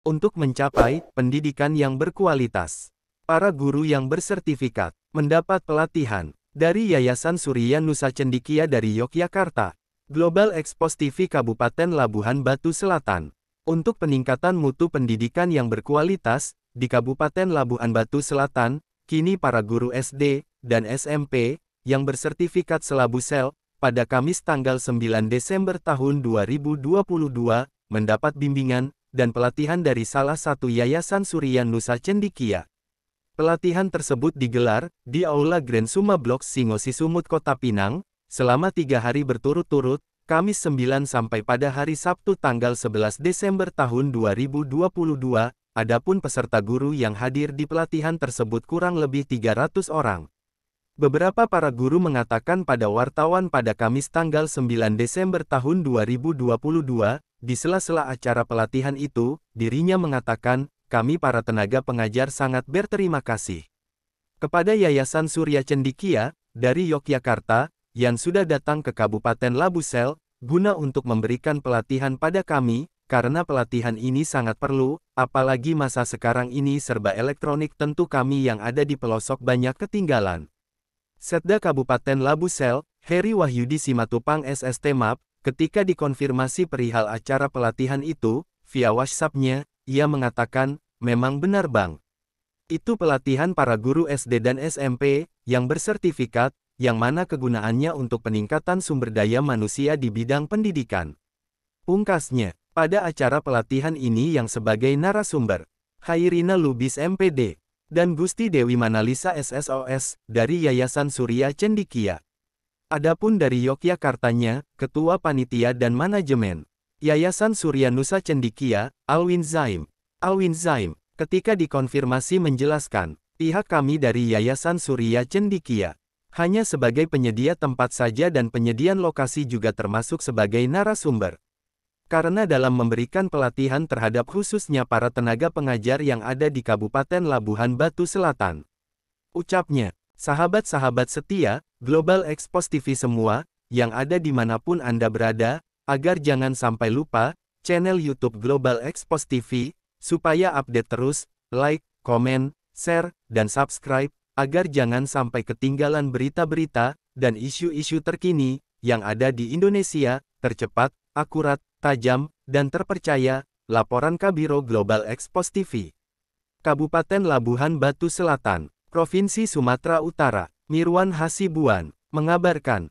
Untuk mencapai pendidikan yang berkualitas, para guru yang bersertifikat mendapat pelatihan dari Yayasan Surya Nusa Cendikia dari Yogyakarta, Global Expos TV Kabupaten Labuhan Batu Selatan. Untuk peningkatan mutu pendidikan yang berkualitas, di Kabupaten Labuhan Batu Selatan, kini para guru SD dan SMP yang bersertifikat selabu sel pada Kamis tanggal 9 Desember tahun 2022 mendapat bimbingan dan pelatihan dari salah satu Yayasan Surian Nusa Cendikia. Pelatihan tersebut digelar di Aula Grand Suma Blok Singosi Sumut Kota Pinang, selama tiga hari berturut-turut, Kamis 9 sampai pada hari Sabtu tanggal 11 Desember tahun 2022, adapun peserta guru yang hadir di pelatihan tersebut kurang lebih 300 orang. Beberapa para guru mengatakan pada wartawan pada Kamis tanggal 9 Desember tahun 2022, di sela-sela acara pelatihan itu, dirinya mengatakan, kami para tenaga pengajar sangat berterima kasih. Kepada Yayasan Surya Cendikia, dari Yogyakarta, yang sudah datang ke Kabupaten Labusel, guna untuk memberikan pelatihan pada kami, karena pelatihan ini sangat perlu, apalagi masa sekarang ini serba elektronik tentu kami yang ada di pelosok banyak ketinggalan. Setda Kabupaten Labusel, Heri Wahyudi Simatupang SST MAP, Ketika dikonfirmasi perihal acara pelatihan itu, via WhatsApp-nya, ia mengatakan, memang benar bang. Itu pelatihan para guru SD dan SMP, yang bersertifikat, yang mana kegunaannya untuk peningkatan sumber daya manusia di bidang pendidikan. Pungkasnya, pada acara pelatihan ini yang sebagai narasumber, Khairina Lubis MPD, dan Gusti Dewi Manalisa SSOS, dari Yayasan Surya Cendikia. Adapun dari Yogyakartanya, Ketua Panitia dan Manajemen, Yayasan Surya Nusa Cendikia, Alwin Zaim. Alwin Zaim, ketika dikonfirmasi menjelaskan, pihak kami dari Yayasan Surya Cendikia, hanya sebagai penyedia tempat saja dan penyediaan lokasi juga termasuk sebagai narasumber. Karena dalam memberikan pelatihan terhadap khususnya para tenaga pengajar yang ada di Kabupaten Labuhan Batu Selatan. Ucapnya. Sahabat-sahabat setia, Global Expos TV semua, yang ada dimanapun Anda berada, agar jangan sampai lupa, channel YouTube Global Expos TV, supaya update terus, like, komen, share, dan subscribe, agar jangan sampai ketinggalan berita-berita, dan isu-isu terkini, yang ada di Indonesia, tercepat, akurat, tajam, dan terpercaya, laporan Kabiro Global Expos TV. Kabupaten Labuhan Batu Selatan Provinsi Sumatera Utara, Mirwan Hasibuan, mengabarkan,